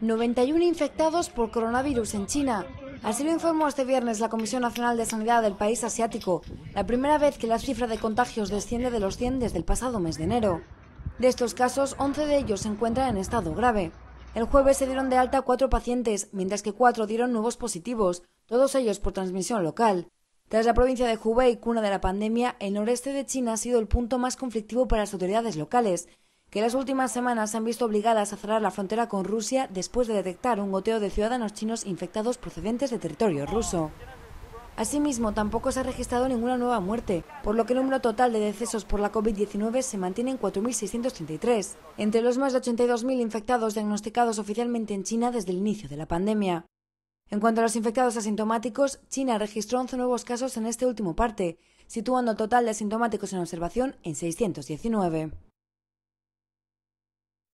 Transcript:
91 infectados por coronavirus en China. Así lo informó este viernes la Comisión Nacional de Sanidad del país asiático, la primera vez que la cifra de contagios desciende de los 100 desde el pasado mes de enero. De estos casos, 11 de ellos se encuentran en estado grave. El jueves se dieron de alta cuatro pacientes, mientras que cuatro dieron nuevos positivos, todos ellos por transmisión local. Tras la provincia de Hubei, cuna de la pandemia, el noreste de China ha sido el punto más conflictivo para las autoridades locales, que las últimas semanas se han visto obligadas a cerrar la frontera con Rusia después de detectar un goteo de ciudadanos chinos infectados procedentes de territorio ruso. Asimismo, tampoco se ha registrado ninguna nueva muerte, por lo que el número total de decesos por la COVID-19 se mantiene en 4.633, entre los más de 82.000 infectados diagnosticados oficialmente en China desde el inicio de la pandemia. En cuanto a los infectados asintomáticos, China registró 11 nuevos casos en este último parte, situando el total de asintomáticos en observación en 619.